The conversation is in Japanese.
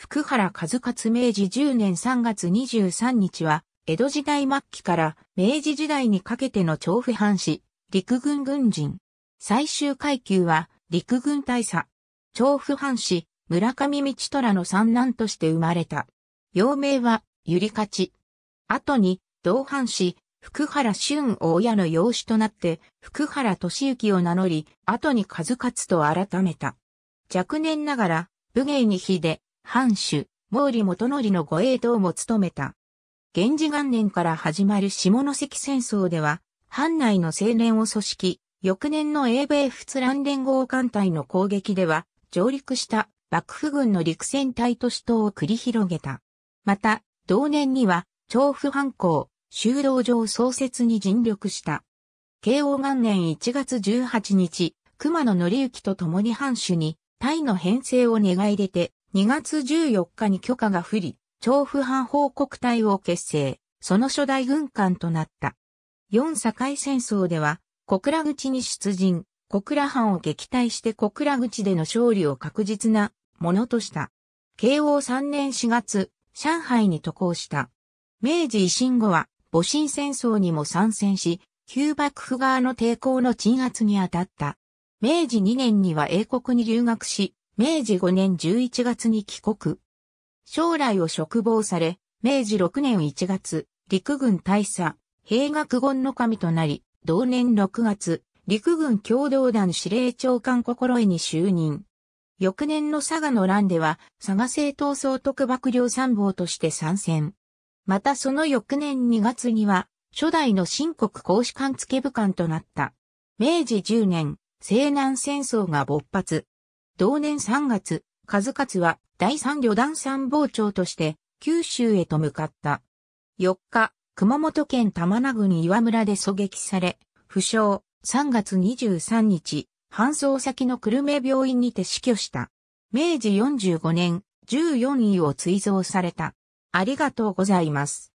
福原和勝明治10年3月23日は、江戸時代末期から明治時代にかけての調布藩士、陸軍軍人。最終階級は、陸軍大佐。調布藩士、村上道虎の三男として生まれた。幼名は、ゆりかち。後に、同藩士、福原俊を親の養子となって、福原俊之を名乗り、後に数々と改めた。若年ながら、武芸に秀で、藩主、毛利元則の護衛等も務めた。源氏元年から始まる下関戦争では、藩内の青年を組織、翌年の英米仏蘭連合艦隊の攻撃では、上陸した幕府軍の陸戦隊と死闘を繰り広げた。また、同年には、調布藩校、修道場創設に尽力した。慶応元年1月18日、熊野則之と共に藩主に、隊の編成を願い出て、2月14日に許可が不利、調布藩報告隊を結成、その初代軍艦となった。四境戦争では、小倉口に出陣、小倉藩を撃退して小倉口での勝利を確実なものとした。慶応3年4月、上海に渡航した。明治維新後は、戊辰戦争にも参戦し、旧幕府側の抵抗の鎮圧に当たった。明治2年には英国に留学し、明治5年11月に帰国。将来を嘱望され、明治6年1月、陸軍大佐、兵学言の神となり、同年6月、陸軍共同団司令長官心得に就任。翌年の佐賀の乱では、佐賀政党総督幕僚参謀として参戦。またその翌年2月には、初代の新国公使館付部官となった。明治10年、西南戦争が勃発。同年3月、数々は第三旅団参謀長として九州へと向かった。4日、熊本県玉名郡岩村で狙撃され、負傷、3月23日、搬送先の久留米病院にて死去した。明治45年、14位を追贈された。ありがとうございます。